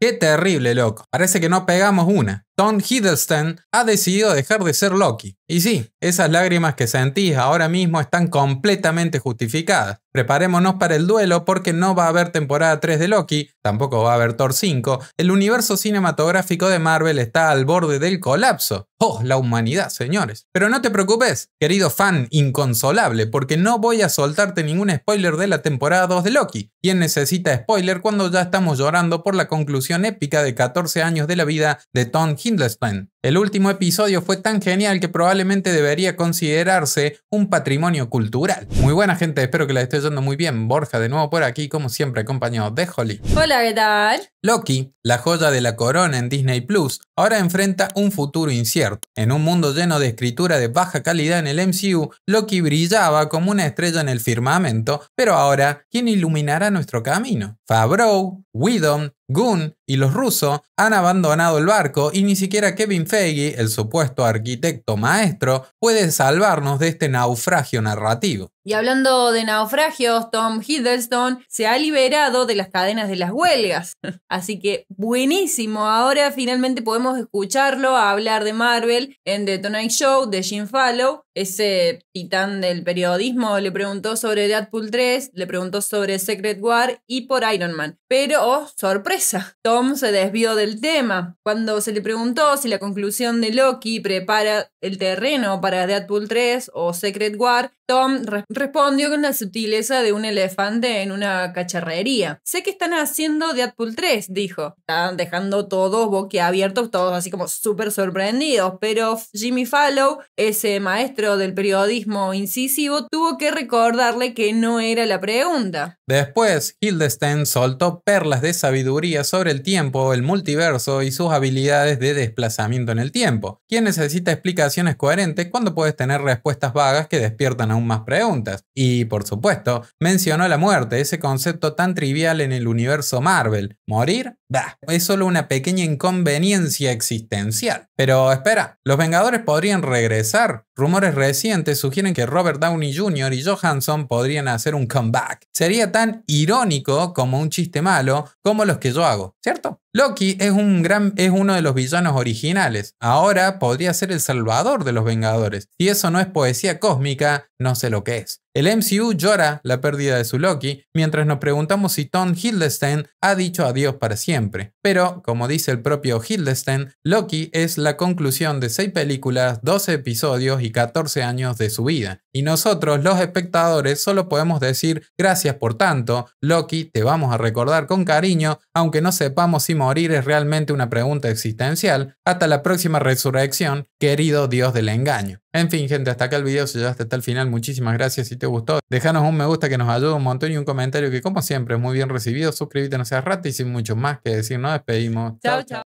Qué terrible, loco. Parece que no pegamos una. Tom Hiddleston ha decidido dejar de ser Loki. Y sí, esas lágrimas que sentís ahora mismo están completamente justificadas. Preparémonos para el duelo porque no va a haber temporada 3 de Loki, tampoco va a haber Thor 5, el universo cinematográfico de Marvel está al borde del colapso. ¡Oh, la humanidad, señores! Pero no te preocupes, querido fan inconsolable, porque no voy a soltarte ningún spoiler de la temporada 2 de Loki. ¿Quién necesita spoiler cuando ya estamos llorando por la conclusión épica de 14 años de la vida de Tom Hiddleston? kindle spend El último episodio fue tan genial que probablemente debería considerarse un patrimonio cultural. Muy buena gente, espero que la esté yendo muy bien. Borja de nuevo por aquí, como siempre, acompañado de Holly. Hola, ¿qué tal? Loki, la joya de la corona en Disney Plus, ahora enfrenta un futuro incierto. En un mundo lleno de escritura de baja calidad en el MCU, Loki brillaba como una estrella en el firmamento, pero ahora, ¿quién iluminará nuestro camino? Favreau, Whedon, Gunn y los rusos han abandonado el barco y ni siquiera Kevin Feige, el supuesto arquitecto maestro, puede salvarnos de este naufragio narrativo. Y hablando de naufragios, Tom Hiddleston se ha liberado de las cadenas de las huelgas. Así que buenísimo, ahora finalmente podemos escucharlo hablar de Marvel en The Tonight Show de Jim Fallow. Ese titán del periodismo le preguntó sobre Deadpool 3, le preguntó sobre Secret War y por Iron Man. Pero, oh, sorpresa, Tom se desvió del tema. Cuando se le preguntó si la conclusión de Loki prepara el terreno para Deadpool 3 o Secret War, Tom respondió con la sutileza de un elefante en una cacharrería. Sé que están haciendo Deadpool 3, dijo. Estaban dejando todos boquiabiertos, todos así como súper sorprendidos, pero Jimmy Fallow, ese maestro del periodismo incisivo, tuvo que recordarle que no era la pregunta. Después, Hildestein soltó perlas de sabiduría sobre el tiempo, el multiverso y sus habilidades de desplazamiento en el tiempo. Quien necesita explicaciones coherentes cuando puedes tener respuestas vagas que despiertan aún más preguntas? Y, por supuesto, mencionó la muerte, ese concepto tan trivial en el universo Marvel. ¿Morir? Bah, es solo una pequeña inconveniencia existencial. Pero espera, ¿los Vengadores podrían regresar? Rumores recientes sugieren que Robert Downey Jr. y Johansson podrían hacer un comeback. Sería tan irónico como un chiste malo como los que yo hago, ¿cierto? Loki es, un gran, es uno de los villanos originales. Ahora podría ser el salvador de los Vengadores. Si eso no es poesía cósmica, no sé lo que es. El MCU llora la pérdida de su Loki, mientras nos preguntamos si Tom Hiddleston ha dicho adiós para siempre. Pero, como dice el propio Hiddleston, Loki es la conclusión de 6 películas, 12 episodios y 14 años de su vida. Y nosotros, los espectadores, solo podemos decir gracias por tanto, Loki, te vamos a recordar con cariño, aunque no sepamos si morir morir es realmente una pregunta existencial hasta la próxima resurrección, querido Dios del engaño. En fin, gente, hasta acá el video, si llegaste hasta el final, muchísimas gracias si te gustó. Déjanos un me gusta que nos ayuda un montón y un comentario que como siempre es muy bien recibido. Suscríbete, no seas rata y sin mucho más que decir, nos despedimos. Chao, chao.